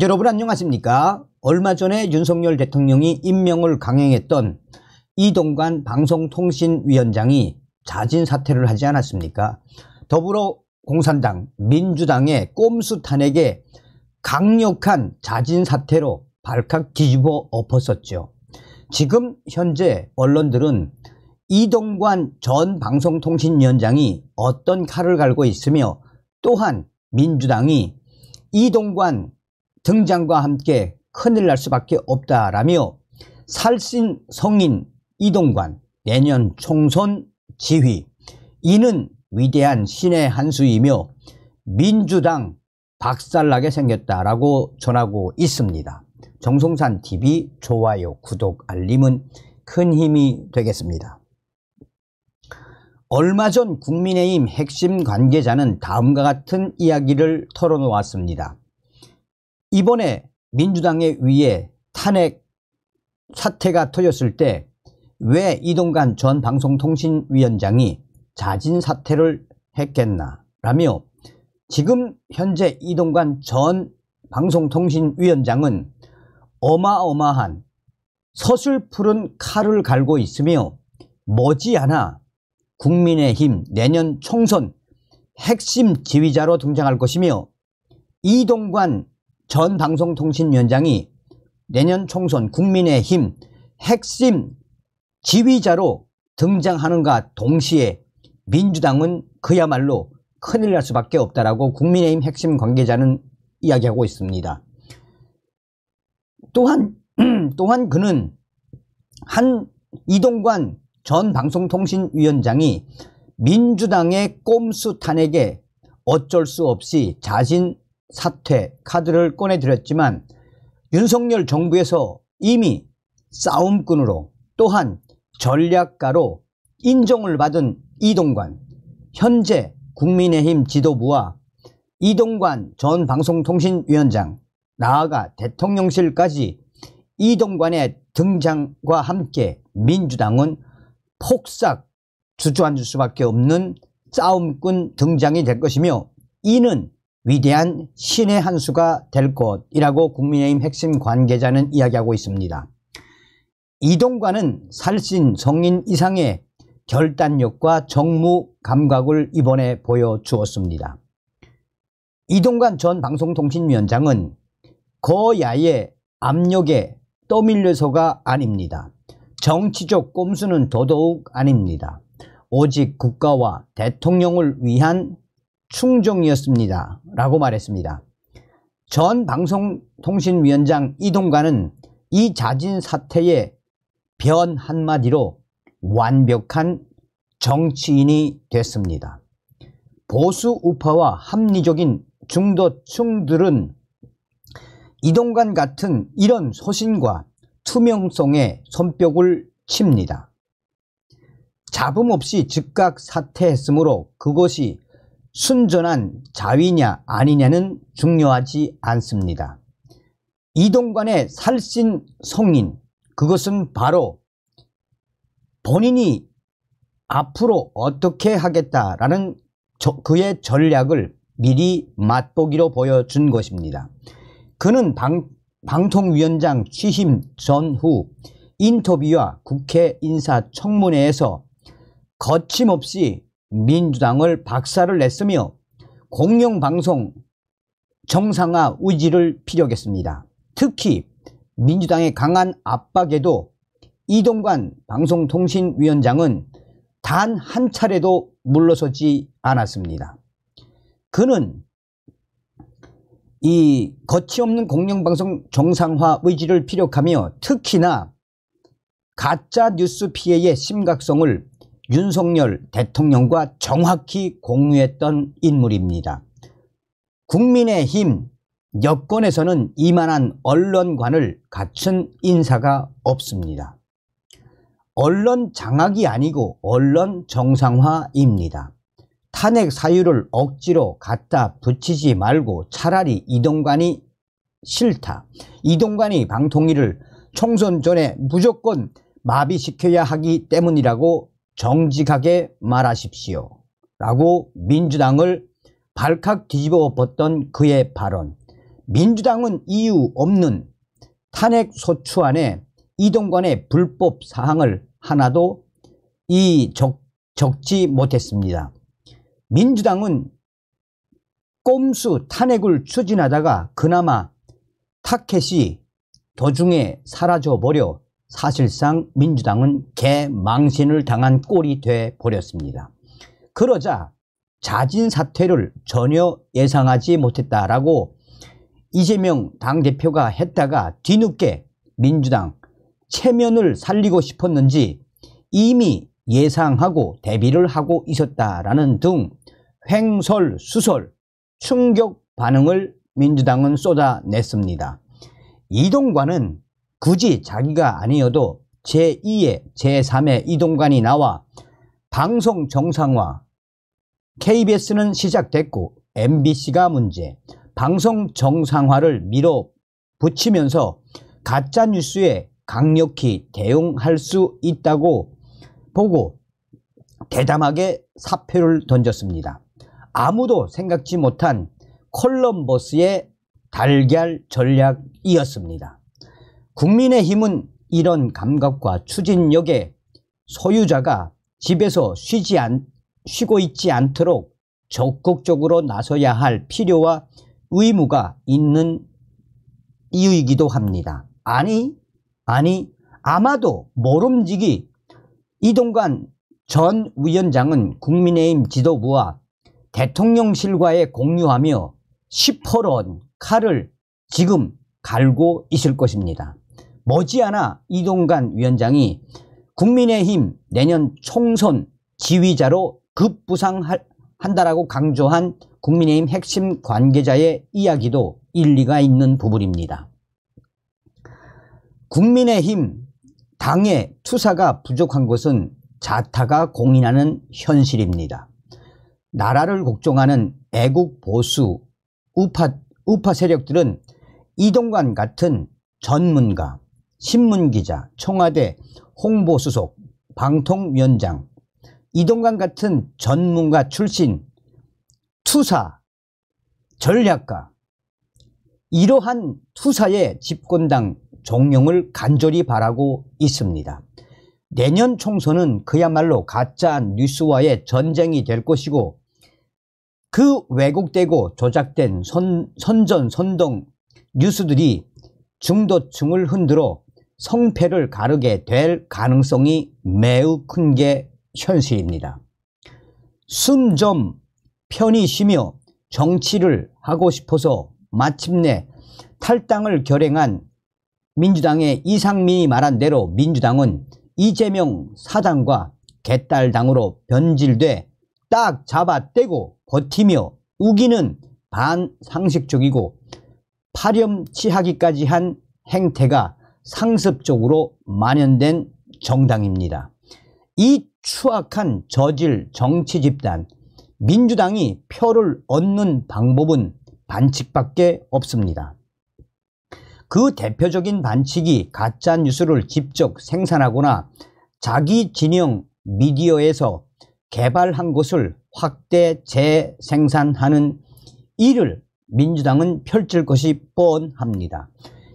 여러분 안녕하십니까 얼마 전에 윤석열 대통령이 임명을 강행했던 이동관 방송통신위원장이 자진사퇴를 하지 않았습니까 더불어 공산당 민주당의 꼼수 탄핵에 강력한 자진사퇴로 발칵 뒤집어 엎었었죠 지금 현재 언론들은 이동관 전 방송통신위원장이 어떤 칼을 갈고 있으며 또한 민주당이 이동관 등장과 함께 큰일 날 수밖에 없다라며 살신 성인 이동관 내년 총선 지휘 이는 위대한 신의 한 수이며 민주당 박살나게 생겼다라고 전하고 있습니다. 정송산 TV 좋아요, 구독, 알림은 큰 힘이 되겠습니다. 얼마 전 국민의힘 핵심 관계자는 다음과 같은 이야기를 털어놓았습니다. 이번에 민주당의 위에 탄핵 사태가 터졌을 때 왜 이동관 전 방송통신위원장이 자진 사퇴를 했겠나 라며 지금 현재 이동관 전 방송통신위원장은 어마어마한 서슬 푸른 칼을 갈고 있으며 머지않아 국민의힘 내년 총선 핵심 지휘자로 등장할 것이며 이동관 전 방송통신위원장이 내년 총선 국민의힘 핵심 지휘자로 등장하는가 동시에 민주당은 그야말로 큰일 날 수밖에 없다라고 국민의힘 핵심 관계자는 이야기하고 있습니다. 또한 또한 그는 한 이동관 전 방송통신위원장이 민주당의 꼼수 탄핵에 어쩔 수 없이 자신 사퇴 카드를 꺼내드렸지만 윤석열 정부에서 이미 싸움꾼으로 또한 전략가로 인정을 받은 이동관 현재 국민의힘 지도부와 이동관 전 방송통신위원장 나아가 대통령실까지 이동관의 등장과 함께 민주당은 폭삭 주저앉을 수밖에 없는 싸움꾼 등장이 될 것이며 이는 위대한 신의 한 수가 될 것이라고 국민의힘 핵심 관계자는 이야기하고 있습니다. 이동관은 살신 성인 이상의 결단력과 정무 감각을 이번에 보여주었습니다. 이동관 전 방송통신위원장은 거야의 압력에 떠밀려서가 아닙니다. 정치적 꼼수는 더더욱 아닙니다. 오직 국가와 대통령을 위한 충정이었습니다. 라고 말했습니다. 전 방송통신위원장 이동관은 이 자진 사태의 변 한마디로 완벽한 정치인이 됐습니다. 보수 우파와 합리적인 중도층들은 이동관 같은 이런 소신과 투명성에 손뼉을 칩니다. 잡음 없이 즉각 사퇴했으므로 그것이 순전한 자위냐 아니냐는 중요하지 않습니다. 이동관의 살신 성인 그것은 바로 본인이 앞으로 어떻게 하겠다라는 그의 전략을 미리 맛보기로 보여준 것입니다. 그는 방, 방통위원장 취임 전후 인터뷰와 국회 인사청문회에서 거침없이 민주당을 박살을 냈으며 공영방송 정상화 의지를피력했습니다 특히 민주당의 강한 압박에도 이동관 방송통신위원장은 단 한 차례도 물러서지 않았습니다. 그는 이 거치없는 공영방송 정상화 의지를 피력하며 특히나 가짜 뉴스 피해의 심각성을 윤석열 대통령과 정확히 공유했던 인물입니다. 국민의힘 여권에서는 이만한 언론관을 갖춘 인사가 없습니다. 언론 장악이 아니고 언론 정상화입니다. 탄핵 사유를 억지로 갖다 붙이지 말고 차라리 이동관이 싫다. 이동관이 방통위를 총선 전에 무조건 마비시켜야 하기 때문이라고 정직하게 말하십시오. 라고 민주당을 발칵 뒤집어 엎었던 그의 발언. 민주당은 이유 없는 탄핵소추안에 이동관의 불법 사항을 하나도 이 적, 적지 못했습니다. 민주당은 꼼수 탄핵을 추진하다가 그나마 타켓이 도중에 사라져버려 사실상 민주당은 개망신을 당한 꼴이 돼 버렸습니다. 그러자 자진 사퇴를 전혀 예상하지 못했다라고 이재명 당대표가 했다가 뒤늦게 민주당 체면을 살리고 싶었는지 이미 예상하고 대비를 하고 있었다라는 등 횡설수설 충격 반응을 민주당은 쏟아냈습니다. 이동관은 굳이 자기가 아니어도 제2의 제3의 이동관이 나와 방송 정상화 KBS는 시작됐고 MBC가 문제 방송 정상화를 밀어붙이면서 가짜뉴스에 강력히 대응할 수 있다고 보고 대담하게 사표를 던졌습니다. 아무도 생각지 못한 콜럼버스의 달걀 전략이었습니다. 국민의힘은 이런 감각과 추진력에 소유자가 집에서 쉬지 않, 쉬고 있지 않도록 적극적으로 나서야 할 필요와 의무가 있는 이유이기도 합니다. 아니, 아니, 아마도 모름지기 이동관 전 위원장은 국민의힘 지도부와 대통령실과의 공유하며 1 0 칼을 지금 갈고 있을 것입니다. 머지않아 이동관 위원장이 국민의힘 내년 총선 지휘자로 급부상한다라고 강조한 국민의힘 핵심 관계자의 이야기도 일리가 있는 부분입니다. 국민의힘 당의 투사가 부족한 것은 자타가 공인하는 현실입니다. 나라를 걱정하는 애국 보수 우파, 우파 세력들은 이동관 같은 전문가, 신문기자, 청와대, 홍보수석, 방통위원장, 이동관 같은 전문가 출신, 투사, 전략가, 이러한 투사의 집권당 종용을 간절히 바라고 있습니다. 내년 총선은 그야말로 가짜 뉴스와의 전쟁이 될 것이고 그 왜곡되고 조작된 선, 선전, 선동 뉴스들이 중도층을 흔들어 성패를 가르게 될 가능성이 매우 큰 게 현실입니다. 숨 좀 편히 쉬며 정치를 하고 싶어서 마침내 탈당을 결행한 민주당의 이상민이 말한 대로 민주당은 이재명 사당과 개딸당으로 변질돼 딱 잡아떼고 버티며 우기는 반상식적이고 파렴치하기까지 한 행태가 상습적으로 만연된 정당입니다. 이 추악한 저질 정치 집단, 민주당이 표를 얻는 방법은 반칙밖에 없습니다. 그 대표적인 반칙이 가짜 뉴스를 직접 생산하거나 자기 진영 미디어에서 개발한 것을 확대 재생산하는 이를 민주당은 펼칠 것이 뻔합니다.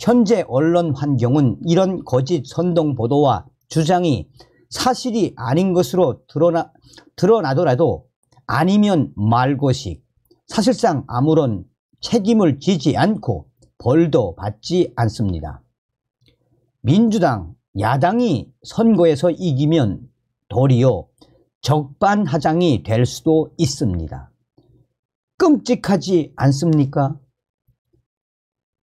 현재 언론 환경은 이런 거짓 선동 보도와 주장이 사실이 아닌 것으로 드러나, 드러나더라도 아니면 말고식 사실상 아무런 책임을 지지 않고 벌도 받지 않습니다. 민주당 야당이 선거에서 이기면 도리어 적반하장이 될 수도 있습니다. 끔찍하지 않습니까?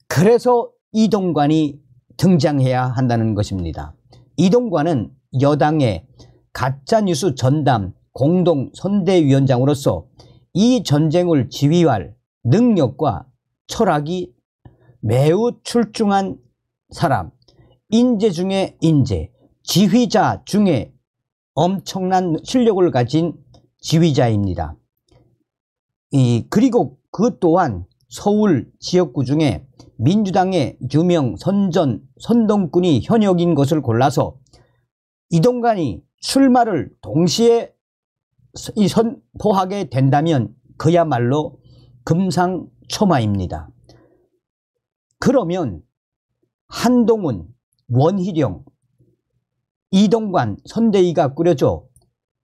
그래서 이동관이 등장해야 한다는 것입니다. 이동관은 여당의 가짜뉴스 전담 공동 선대위원장으로서 이 전쟁을 지휘할 능력과 철학이 매우 출중한 사람, 인재 중에 인재, 지휘자 중에 엄청난 실력을 가진 지휘자입니다. 이, 그리고 그 또한 서울 지역구 중에 민주당의 유명 선전 선동꾼이 현역인 것을 골라서 이동관이 출마를 동시에 이 선포하게 된다면 그야말로 금상첨화입니다. 그러면 한동훈, 원희룡, 이동관 선대위가 꾸려져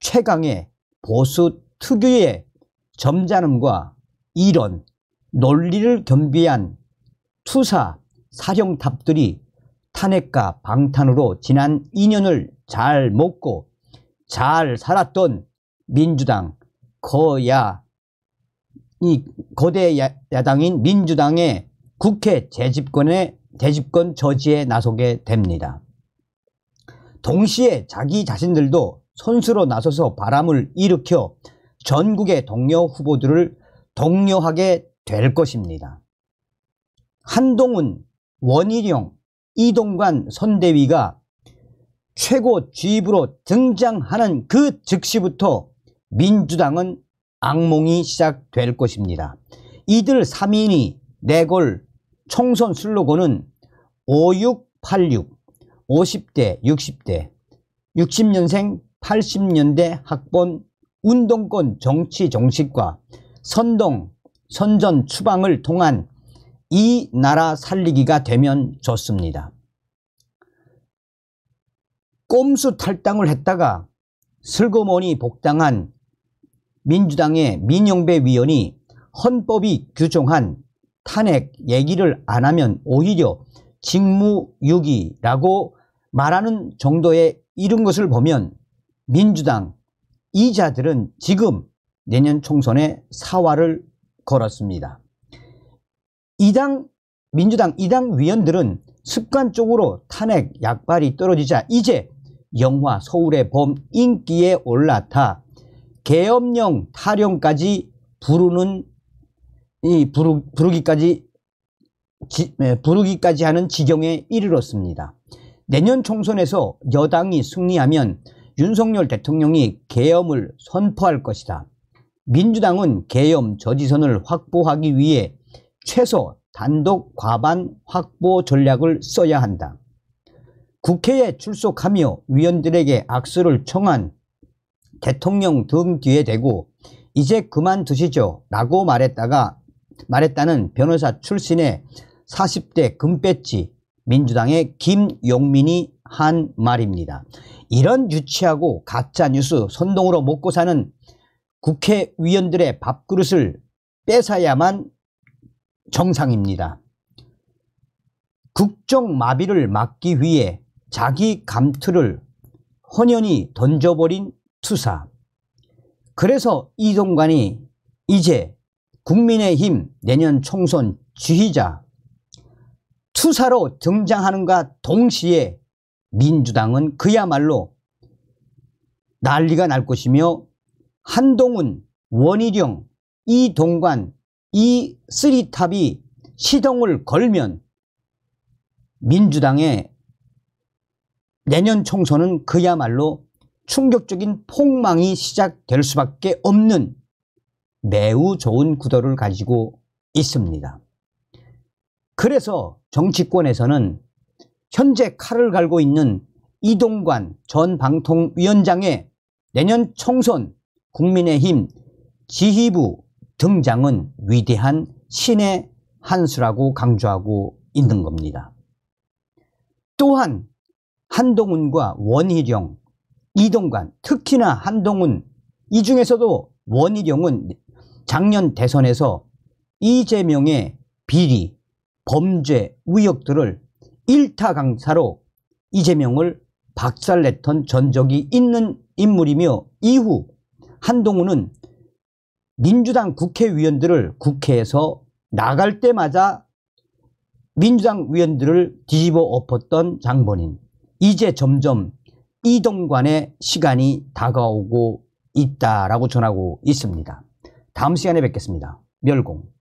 최강의 보수 특유의 점잖음과 이런 논리를 겸비한 투사, 사령탑들이 탄핵과 방탄으로 지난 2년을 잘 먹고 잘 살았던 민주당 거야 이 거대 야당인 민주당의 국회 재집권의 대집권 저지에 나서게 됩니다. 동시에 자기 자신들도 손수로 나서서 바람을 일으켜 전국의 동료 후보들을 동료하게 될 것입니다. 한동훈, 원희룡, 이동관 선대위가 최고 주입으로 등장하는 그 즉시부터 민주당은 악몽이 시작될 것입니다. 이들 3인이 내골 총선 슬로건은 5686, 50대, 60대, 60년생, 80년대 학번, 운동권 정치 정식과 선동, 선전 추방을 통한 이 나라 살리기가 되면 좋습니다. 꼼수 탈당을 했다가 슬그머니 복당한 민주당의 민영배 위원이 헌법이 규정한 탄핵 얘기를 안 하면 오히려 직무유기라고 말하는 정도에 이른 것을 보면 민주당 이자들은 지금 내년 총선에 사활을 걸었습니다. 이당 민주당 이당 위원들은 습관적으로 탄핵 약발이 떨어지자 이제 영화 서울의 봄 인기에 올라타 개업령 타령까지 부르는 이 부르, 부르기까지 지, 부르기까지 하는 지경에 이르렀습니다. 내년 총선에서 여당이 승리하면 윤석열 대통령이 개엄을 선포할 것이다. 민주당은 개엄 저지선을 확보하기 위해 최소 단독 과반 확보 전략을 써야 한다. 국회에 출석하며 위원들에게 악수를 청한 대통령 등 뒤에 대고 이제 그만두시죠 라고 말했다가 말했다는 변호사 출신의 40대 금배지 민주당의 김용민이 한 말입니다. 이런 유치하고 가짜뉴스 선동으로 먹고 사는 국회의원들의 밥그릇을 뺏어야만 정상입니다. 국정마비를 막기 위해 자기 감투를 헌연히 던져버린 투사. 그래서 이동관이 이제 국민의힘 내년 총선 지휘자 투사로 등장하는가 동시에 민주당은 그야말로 난리가 날 것이며 한동훈, 원희룡, 이동관, 이 쓰리탑이 시동을 걸면 민주당의 내년 총선은 그야말로 충격적인 폭망이 시작될 수밖에 없는 매우 좋은 구도를 가지고 있습니다. 그래서 정치권에서는 현재 칼을 갈고 있는 이동관 전 방통위원장의 내년 총선 국민의힘 지휘부 등장은 위대한 신의 한 수라고 강조하고 있는 겁니다. 또한 한동훈과 원희룡, 이동관, 특히나 한동훈, 이 중에서도 원희룡은 작년 대선에서 이재명의 비리, 범죄, 의혹들을 일타강사로 이재명을 박살냈던 전적이 있는 인물이며 이후 한동훈은 민주당 국회의원들을 국회에서 나갈 때마다 민주당 의원들을 뒤집어 엎었던 장본인 이제 점점 이동관의 시간이 다가오고 있다라고 전하고 있습니다. 다음 시간에 뵙겠습니다. 멸공